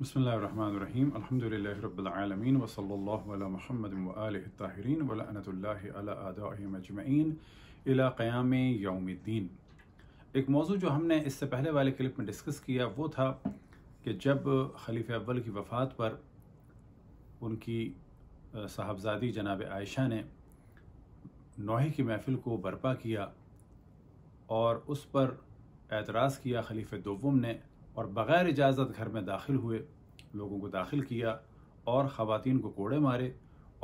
بسم اللہ الرحمن الرحیم الحمد رب العالمین وصل اللہ علی محمد و و لعنت اللہ علی آدائی مجمعین قیام یوم الدین ایک موضوع جو ہم نے اس سے پہلے والے کلپ میں ڈسکس کیا وہ تھا کہ جب خلیفہ اول کی وفات پر ان کی صاحبزادی جناب عائشہ نے نوحی کی محفل کو برپا کیا اور اس پر اعتراض کیا خلیفہ دوم نے اور بغیر اجازت گھر میں داخل ہوئے لوگوں کو داخل کیا اور خواتین کو کوڑے مارے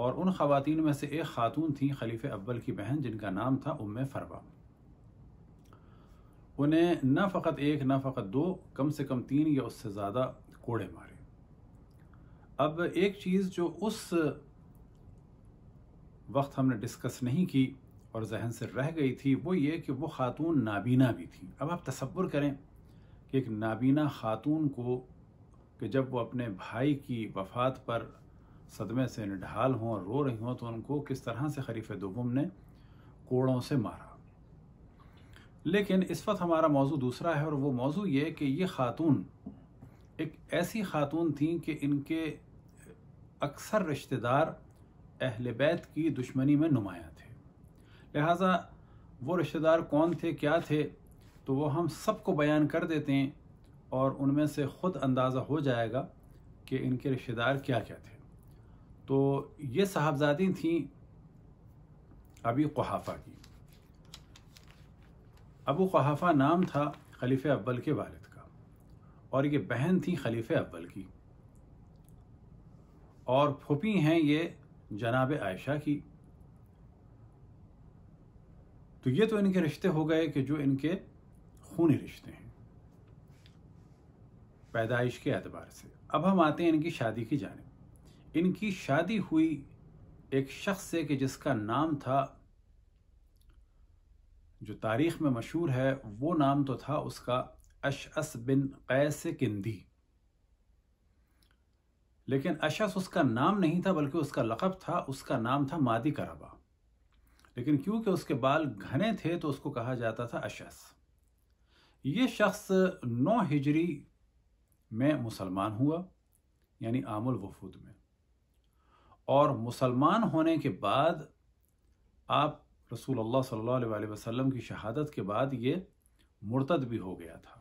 اور ان خواتین میں سے ایک خاتون تھیں خلیف اول کی بہن جن کا نام تھا ام فروا انہیں نہ فقط ایک نہ فقط دو کم سے کم تین یا اس سے زیادہ کوڑے مارے اب ایک چیز جو اس وقت ہم نے ڈسکس نہیں کی اور ذہن سے رہ گئی تھی وہ یہ کہ وہ خاتون نابینا بھی تھیں اب آپ تصور کریں کہ ایک نابینا خاتون کو کہ جب وہ اپنے بھائی کی وفات پر صدمے سے نڈھال ہوں اور رو رہی ہوں تو ان کو کس طرح سے خریف دوبم نے کوڑوں سے مارا لیکن اس وقت ہمارا موضوع دوسرا ہے اور وہ موضوع یہ کہ یہ خاتون ایک ایسی خاتون تھیں کہ ان کے اکثر رشتہ دار اہل بیت کی دشمنی میں نمایاں تھے لہٰذا وہ رشتہ دار کون تھے کیا تھے تو وہ ہم سب کو بیان کر دیتے ہیں اور ان میں سے خود اندازہ ہو جائے گا کہ ان کے رشتہ دار کیا تھے تو یہ صاحبزادی تھیں ابی قحافہ کی ابو قحافہ نام تھا خلیفہ اول کے والد کا اور یہ بہن تھی خلیفہ اول کی اور پھوپھی ہیں یہ جناب عائشہ کی تو یہ تو ان کے رشتے ہو گئے کہ جو ان کے خونی رشتے ہیں پیدائش کے اعتبار سے اب ہم آتے ہیں ان کی شادی کی جانب ان کی شادی ہوئی ایک شخص سے کہ جس کا نام تھا جو تاریخ میں مشہور ہے وہ نام تو تھا اس کا اشعس بن قیس کندی لیکن اشعس اس کا نام نہیں تھا بلکہ اس کا لقب تھا اس کا نام تھا مادی کربا لیکن کیونکہ اس کے بال گھنے تھے تو اس کو کہا جاتا تھا اشعس یہ شخص نو ہجری میں مسلمان ہوا یعنی عام الوفود میں اور مسلمان ہونے کے بعد آپ رسول اللہ صلی اللہ علیہ وسلم کی شہادت کے بعد یہ مرتد بھی ہو گیا تھا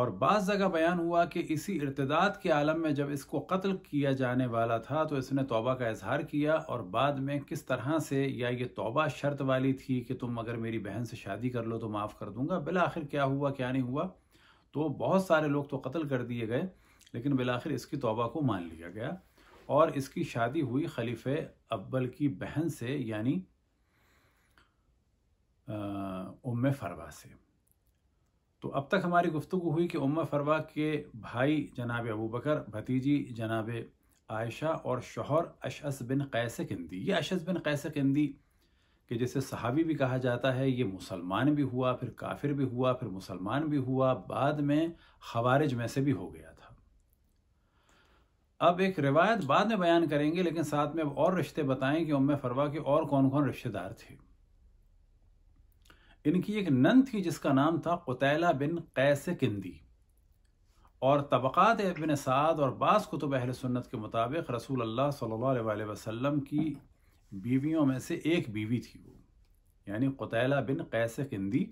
اور بعض جگہ بیان ہوا کہ اسی ارتداد کے عالم میں جب اس کو قتل کیا جانے والا تھا تو اس نے توبہ کا اظہار کیا اور بعد میں کس طرح سے یا یہ توبہ شرط والی تھی کہ تم اگر میری بہن سے شادی کر لو تو معاف کر دوں گا بالآخر کیا ہوا کیا نہیں ہوا تو بہت سارے لوگ تو قتل کر دیے گئے لیکن بلاخر اس کی توبہ کو مان لیا گیا اور اس کی شادی ہوئی خلیفہ ابل کی بہن سے یعنی ام فروا سے تو اب تک ہماری گفتگو ہوئی کہ امہ فروا کے بھائی جناب ابو بکر بھتیجی جناب عائشہ اور شوہر اشعث بن قیس کندی یہ اشعث بن قیس کندی کہ جیسے صحابی بھی کہا جاتا ہے یہ مسلمان بھی ہوا پھر کافر بھی ہوا پھر مسلمان بھی ہوا بعد میں خوارج میں سے بھی ہو گیا تھا اب ایک روایت بعد میں بیان کریں گے لیکن ساتھ میں اب اور رشتے بتائیں کہ ام فروا کے اور کون کون رشتے دار تھے ان یعنی کی ایک نند تھی جس کا نام تھا قطعلہ بن قیس کندی اور طبقات سعد اور بعض کتب اہل سنت کے مطابق رسول اللہ صلی اللہ علیہ وسلم کی بیویوں میں سے ایک بیوی تھی وہ یعنی قطعلہ بن قیس کندی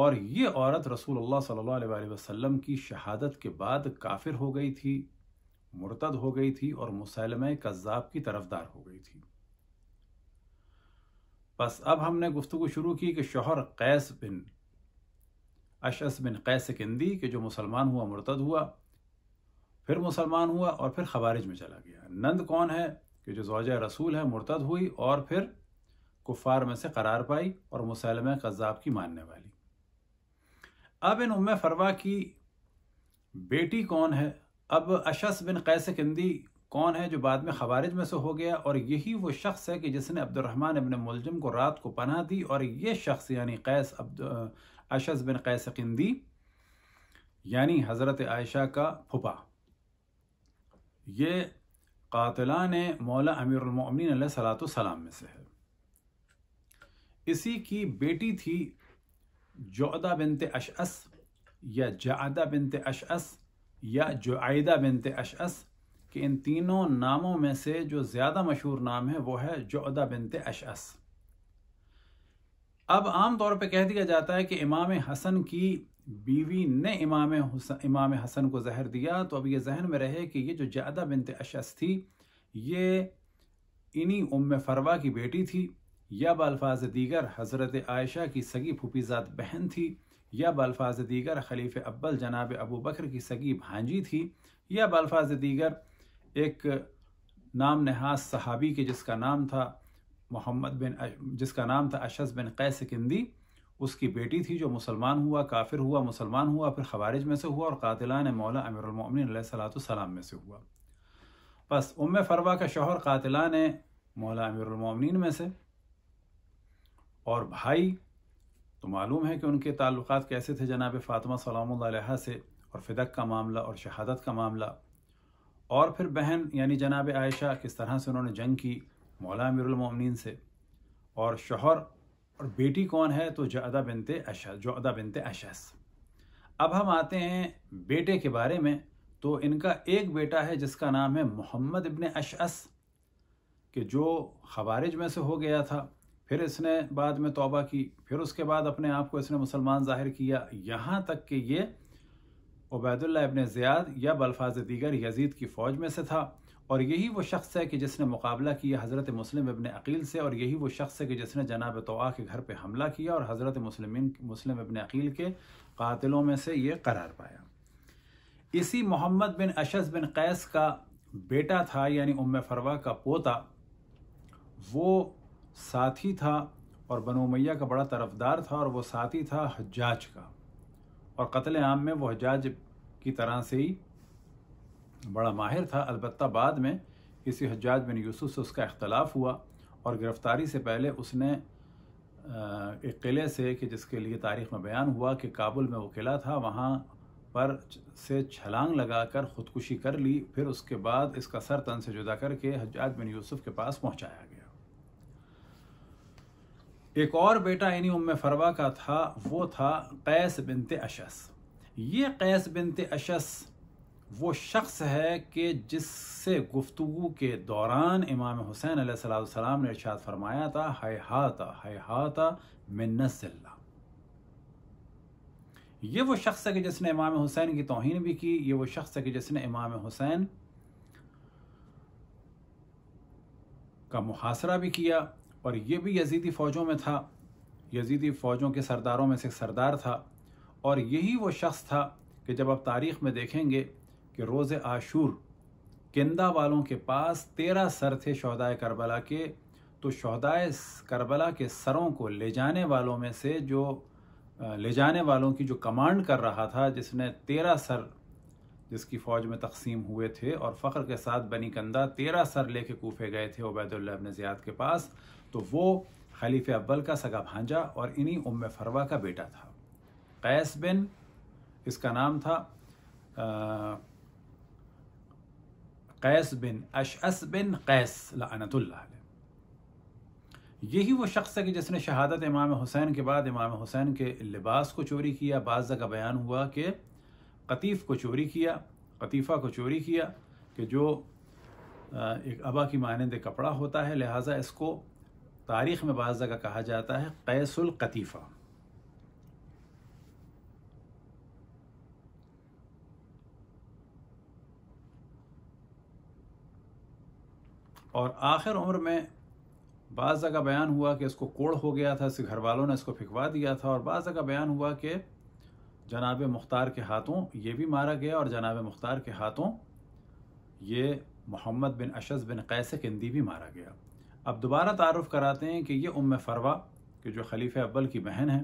اور یہ عورت رسول اللہ صلی اللہ علیہ وسلم کی شہادت کے بعد کافر ہو گئی تھی مرتد ہو گئی تھی اور مسلمہ کذاب کی طرفدار ہو گئی تھی بس اب ہم نے گفتگو شروع کی کہ شوہر قیس بن اشس بن قیس کندی کہ جو مسلمان ہوا مرتد ہوا پھر مسلمان ہوا اور پھر خوارج میں چلا گیا نند کون ہے کہ جو زوجہ رسول ہے مرتد ہوئی اور پھر کفار میں سے قرار پائی اور مسلم قذاب کی ماننے والی اب ان ام فروا کی بیٹی کون ہے اب اشس بن قیس کندی کون ہے جو بعد میں خوارج میں سے ہو گیا اور یہی وہ شخص ہے کہ جس نے عبد الرحمن ابن ملجم کو رات کو پناہ دی اور یہ شخص یعنی قیس عبد اشز بن قندی یعنی حضرت عائشہ کا پھپا یہ قاتلان مولا امیر المؤمنین علیہ صلاۃ السلام میں سے ہے اسی کی بیٹی تھی جعدہ بنت اش یا جعدہ بنت اش یا جعیدہ بنت بنتے کہ ان تینوں ناموں میں سے جو زیادہ مشہور نام ہے وہ ہے جعدہ بنت اشعس اب عام طور پہ کہہ دیا جاتا ہے کہ امام حسن کی بیوی نے امام حسن امام حسن کو زہر دیا تو اب یہ ذہن میں رہے کہ یہ جو جعدہ بنت اشعس تھی یہ انہی ام فروا کی بیٹی تھی یا بالفاظ الفاظ دیگر حضرت عائشہ کی سگی ذات بہن تھی یا بالفاظ دیگر خلیف ابل جناب ابو بکر کی سگی بھانجی تھی یا بالفاظ الفاظ دیگر ایک نام نہاد صحابی کے جس کا نام تھا محمد بن جس کا نام تھا اشد بن قیس کندی اس کی بیٹی تھی جو مسلمان ہوا کافر ہوا مسلمان ہوا پھر خوارج میں سے ہوا اور قاتلان مولا امیر المؤمنین علیہ صلاۃ السلام میں سے ہوا بس ام فروا کا شوہر قاتلان مولا امیر المؤمنین میں سے اور بھائی تو معلوم ہے کہ ان کے تعلقات کیسے تھے جناب فاطمہ سلام علیہ سے اور فدق کا معاملہ اور شہادت کا معاملہ اور پھر بہن یعنی جناب عائشہ کس طرح سے انہوں نے جنگ کی مولا امیر المومنین سے اور شوہر اور بیٹی کون ہے تو جعدہ بنت اش جعدہ بنت اش اب ہم آتے ہیں بیٹے کے بارے میں تو ان کا ایک بیٹا ہے جس کا نام ہے محمد ابن اشعس کہ جو خوارج میں سے ہو گیا تھا پھر اس نے بعد میں توبہ کی پھر اس کے بعد اپنے آپ کو اس نے مسلمان ظاہر کیا یہاں تک کہ یہ عبید اللہ ابن زیاد یا بالفاظ دیگر یزید کی فوج میں سے تھا اور یہی وہ شخص ہے کہ جس نے مقابلہ کیا حضرت مسلم ابن عقیل سے اور یہی وہ شخص ہے کہ جس نے جناب تواع کے گھر پہ حملہ کیا اور حضرت مسلم مسلم ابن عقیل کے قاتلوں میں سے یہ قرار پایا اسی محمد بن اشز بن قیس کا بیٹا تھا یعنی ام فروا کا پوتا وہ ساتھی تھا اور بن میہ کا بڑا طرفدار تھا اور وہ ساتھی تھا حجاج کا اور قتل عام میں وہ حجاج کی طرح سے ہی بڑا ماہر تھا البتہ بعد میں کسی حجاج بن یوسف سے اس کا اختلاف ہوا اور گرفتاری سے پہلے اس نے ایک قلعے سے کہ جس کے لیے تاریخ میں بیان ہوا کہ کابل میں وہ قلعہ تھا وہاں پر سے چھلانگ لگا کر خودکشی کر لی پھر اس کے بعد اس کا سر تن سے جدا کر کے حجاج بن یوسف کے پاس پہنچایا گیا ایک اور بیٹا یعنی ام فروا کا تھا وہ تھا قیس بنت اشس یہ قیس بنت اشس وہ شخص ہے کہ جس سے گفتگو کے دوران امام حسین علیہ السلام نے ارشاد فرمایا تھا ہائے ہاتا تا ہے ہا تا اللہ یہ وہ شخص ہے کہ جس نے امام حسین کی توہین بھی کی یہ وہ شخص ہے کہ جس نے امام حسین کا محاصرہ بھی کیا اور یہ بھی یزیدی فوجوں میں تھا یزیدی فوجوں کے سرداروں میں سے سردار تھا اور یہی وہ شخص تھا کہ جب آپ تاریخ میں دیکھیں گے کہ روز عاشور کندہ والوں کے پاس تیرہ سر تھے شہدائے کربلا کے تو شہدائے کربلا کے سروں کو لے جانے والوں میں سے جو لے جانے والوں کی جو کمانڈ کر رہا تھا جس نے تیرہ سر جس کی فوج میں تقسیم ہوئے تھے اور فخر کے ساتھ بنی کندہ تیرہ سر لے کے کوفے گئے تھے عبید اللہ ابن زیاد کے پاس تو وہ خلیف اول کا سگا بھانجا اور انہی ام فروا کا بیٹا تھا قیس بن اس کا نام تھا قیس بن اشعس بن قیس لعنت اللہ علیہ یہی وہ شخص ہے کہ جس نے شہادت امام حسین کے بعد امام حسین کے لباس کو چوری کیا بعض کا بیان ہوا کہ قطیف کو چوری کیا قطیفہ کو چوری کیا کہ جو ایک ابا کی مانند کپڑا ہوتا ہے لہٰذا اس کو تاریخ میں بعض جگہ کہا جاتا ہے قیس القطیفہ اور آخر عمر میں بعض جگہ بیان ہوا کہ اس کو کوڑ ہو گیا تھا اس گھر والوں نے اس کو پھکوا دیا تھا اور بعض جگہ بیان ہوا کہ جناب مختار کے ہاتھوں یہ بھی مارا گیا اور جناب مختار کے ہاتھوں یہ محمد بن اشز بن قیس کندی بھی مارا گیا اب دوبارہ تعارف کراتے ہیں کہ یہ ام فروا کہ جو خلیفہ اول کی بہن ہیں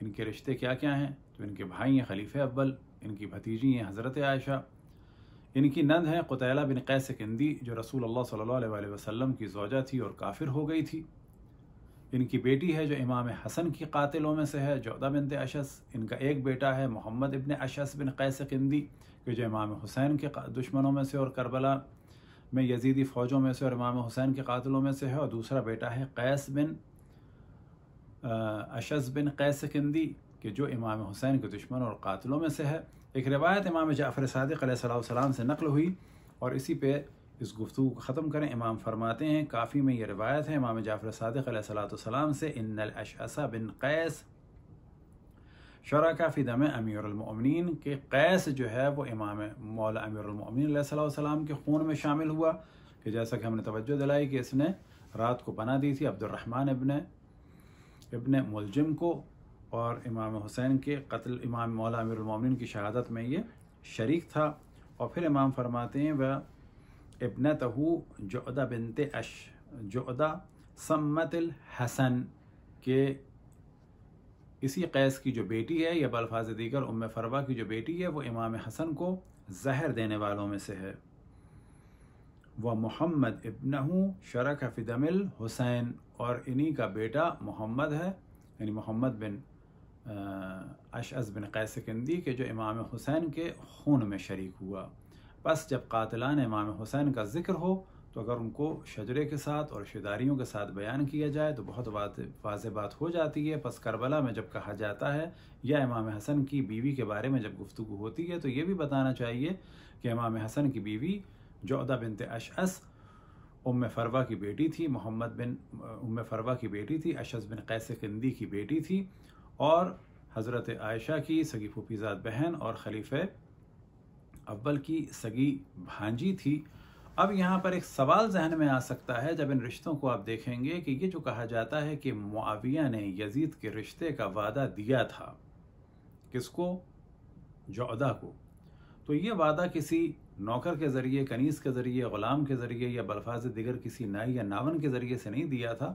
ان کے رشتے کیا کیا ہیں تو ان کے بھائی ہیں خلیفہ اول ان کی بھتیجی ہیں حضرت عائشہ ان کی نند ہیں قطعلہ بن قیس کندی جو رسول اللہ صلی اللہ علیہ وسلم کی زوجہ تھی اور کافر ہو گئی تھی ان کی بیٹی ہے جو امام حسن کی قاتلوں میں سے ہے جودہ بنت اشس ان کا ایک بیٹا ہے محمد ابن اشس بن قیس قندی کہ جو امام حسین کے دشمنوں میں سے اور کربلا میں یزیدی فوجوں میں سے اور امام حسین کے قاتلوں میں سے ہے اور دوسرا بیٹا ہے قیس بن اشد بن قیس قندی کہ جو امام حسین کے دشمن اور قاتلوں میں سے ہے ایک روایت امام جعفر صادق علیہ السلام سے نقل ہوئی اور اسی پہ اس گفتگو کو ختم کریں امام فرماتے ہیں کافی میں یہ روایت ہے امام جعفر صادق علیہ الصلۃ السلام سے ان الاشعث بن قیس شرکا کافی دم امیر المؤمنین کے قیس جو ہے وہ امام مولا امیر المؤمنین علیہ السلام کے خون میں شامل ہوا کہ جیسا کہ ہم نے توجہ دلائی کہ اس نے رات کو بنا دی تھی عبد الرحمن ابن ابن ملجم کو اور امام حسین کے قتل امام مولا امیر المعمنین کی شہادت میں یہ شریک تھا اور پھر امام فرماتے ہیں وہ ابنته جعدہ بنت اش جعدہ سمت الحسن کے اسی قیس کی جو بیٹی ہے یا بالفاظ دیگر ام فروہ کی جو بیٹی ہے وہ امام حسن کو زہر دینے والوں میں سے ہے وہ محمد ابن شرک فدم الحسین اور انہی کا بیٹا محمد ہے یعنی محمد بن بن قیس کندی کے جو امام حسین کے خون میں شریک ہوا بس جب قاتلان امام حسین کا ذکر ہو تو اگر ان کو شجرے کے ساتھ اور شداریوں کے ساتھ بیان کیا جائے تو بہت واضح بات ہو جاتی ہے پس کربلا میں جب کہا جاتا ہے یا امام حسن کی بیوی کے بارے میں جب گفتگو ہوتی ہے تو یہ بھی بتانا چاہیے کہ امام حسن کی بیوی جعدہ بنت اشعس ام فروا کی بیٹی تھی محمد بن ام فروا کی بیٹی تھی اشعس بن قیس قندی کی بیٹی تھی اور حضرت عائشہ کی سگی و فیضات بہن اور خلیفہ اول کی سگی بھانجی تھی اب یہاں پر ایک سوال ذہن میں آ سکتا ہے جب ان رشتوں کو آپ دیکھیں گے کہ یہ جو کہا جاتا ہے کہ معاویہ نے یزید کے رشتے کا وعدہ دیا تھا کس کو جعدہ کو تو یہ وعدہ کسی نوکر کے ذریعے کنیز کے ذریعے غلام کے ذریعے یا بلفاظ دیگر کسی نائی یا ناون کے ذریعے سے نہیں دیا تھا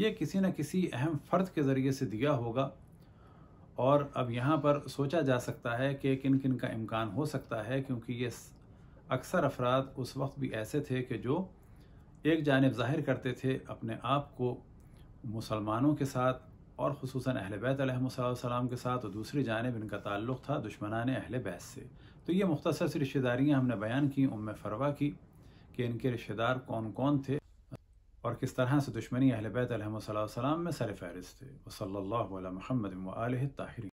یہ کسی نہ کسی اہم فرد کے ذریعے سے دیا ہوگا اور اب یہاں پر سوچا جا سکتا ہے کہ کن کن کا امکان ہو سکتا ہے کیونکہ یہ اکثر افراد اس وقت بھی ایسے تھے کہ جو ایک جانب ظاہر کرتے تھے اپنے آپ کو مسلمانوں کے ساتھ اور خصوصاً اہل بیت علیہ السلام کے ساتھ اور دوسری جانب ان کا تعلق تھا دشمنان اہل بیت سے تو یہ مختصر سی رشتہ داریاں ہم نے بیان کی ام فروہ فروا کی کہ ان کے رشتہ دار کون کون تھے ارکسترهن سە دژمنی ئەهلەبێت ئەلەیهمە سەلا و سەلام مەسەرە فەرستی وەسەڵ الله وەلا محمد و ئالیه الطاهرین